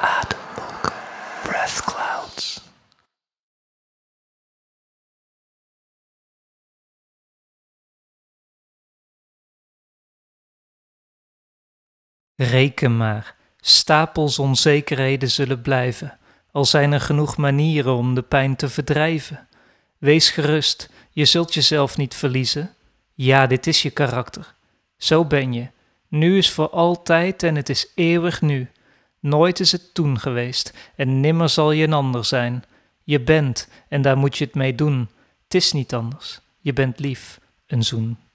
ademboek, breath clouds. Reken maar, stapels onzekerheden zullen blijven, al zijn er genoeg manieren om de pijn te verdrijven. Wees gerust, je zult jezelf niet verliezen. Ja, dit is je karakter. Zo ben je. Nu is voor altijd en het is eeuwig nu. Nooit is het toen geweest en nimmer zal je een ander zijn. Je bent en daar moet je het mee doen. Het is niet anders. Je bent lief, een zoen.